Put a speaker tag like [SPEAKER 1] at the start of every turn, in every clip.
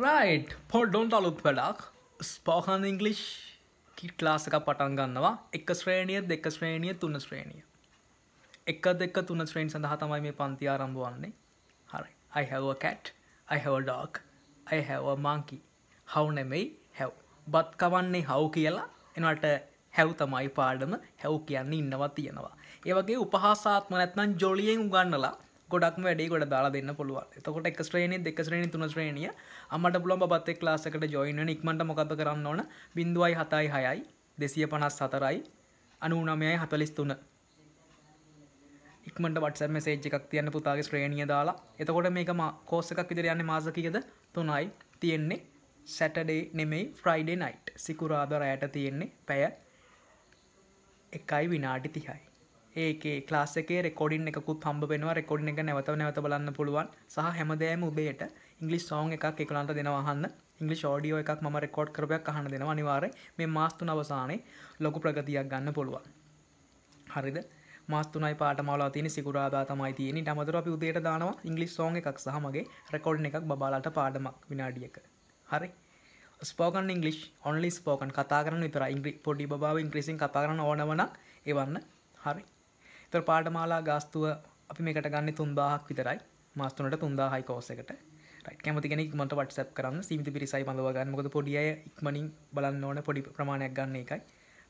[SPEAKER 1] right පොල්ඩොන් අලුත් වැඩක් ස්පාහන් English කිට් ලාසක පටන් ගන්නවා එක ශ්‍රේණිය දෙක ශ්‍රේණිය තුන්න ශ්‍රේණිය එක දෙක තුන ශ්‍රේණ සඳහා තමයි මේ පන්ති ආරම්භ වන්නේ හරි අයිහැව කැට් අයිහැව ඩක් අයිහැව මංකි හව් නෙමෙයි හැව් බත් කවන්නේ හව් කියලා එනට හැව් තමයි පාඩම හැව් කියන්නේ ඉන්නවා තියෙනවා ඒවගේ උපහාසාත්ම නැත්නම් ජොලියෙන් උගන්නලා ගොඩක් වැඩේ ගොඩ දාලා දෙන්න පුළුවන් එතකොට එක ශ්‍රේණි දෙක ශ්‍රේණි තුන ශ්‍රේණිය අමට පුළුවන් බත් එක් ක්ලාස් එකට ජොයින් වෙන ඉක්මනට මොකද කරන්න ඕන 0.76යි 254යි 99යි 43 ඉක්මට වටස මෙසේජ් එකක් තියන්න පුතාගේ ශ්‍රේණිය දාලා එතකොට මේක කෝස්ස එකක් විදිර යන්න මාසකීද තුනයි තියෙන්නේ සැටඩේ නෙමෙයි ෆ්‍රයිඩේ නයිට් සිකුරාදරයට තියෙන්නේ පැය එකයි විනාඩි තිහයි ඒක ලාසක රෙකොඩින් එකකුත් හම්බ වෙනවා රෙකොඩින් එක නැවතව නැවත බලන්න පුළුවන් සහ හැමදෑම උබේට ඉංගලි සෝන් එකක් එකලන්ට දෙනවාහන්න ඉංගලි ෝඩියෝ එකක් ම රෙකෝඩ් කරපයක් අහන දෙනවා අනිවාරය මේ මාස්තුන අවසානයේ ලොකු ප්‍රගතියක් ගන්න පුළුවන් හරිද මස්තුනයි පාටමලා තින සිකුරාදා තමයි තියෙන අමතර අපි උදේට දානවා ඉංගලි සෝන් එකක් සහමගේ රෙකෝඩ් එකක් බාලට පාඩමක් විනාඩියක හරි ස්පෝකන් ඉංගලි් ඔන්ලි ස්පෝකන් කතා කරන විතර ඉංග්‍රි පොඩි බාව ඉංග්‍රසින් කතා කරන ඕනවන එවන්න හරි තර පාටමාලා ගාස්තුව අපි මේකට ගන්න තුන්දාහක් විතරයි මස්තුනට තුන්දාහයි කෝස එකට කැමති කෙනෙක් මට වටසප් කරන්න සීමිත පිරිසයි බඳවගන්න මොකද පොඩිය ඉක්මනින් බලන්න ඕන පොඩි ප්‍රමාණයක් ගන්න එකයි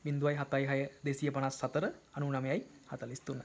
[SPEAKER 1] බිඳුවයි හතයි හය දෙසිය පනස් සතර අනුනමයයි හතලිස්තුන්න